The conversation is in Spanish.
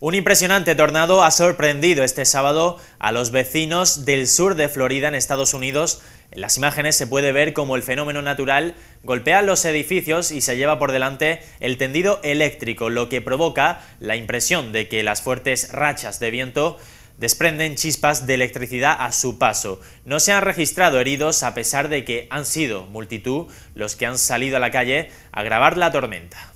Un impresionante tornado ha sorprendido este sábado a los vecinos del sur de Florida en Estados Unidos. En las imágenes se puede ver cómo el fenómeno natural golpea los edificios y se lleva por delante el tendido eléctrico, lo que provoca la impresión de que las fuertes rachas de viento desprenden chispas de electricidad a su paso. No se han registrado heridos a pesar de que han sido multitud los que han salido a la calle a grabar la tormenta.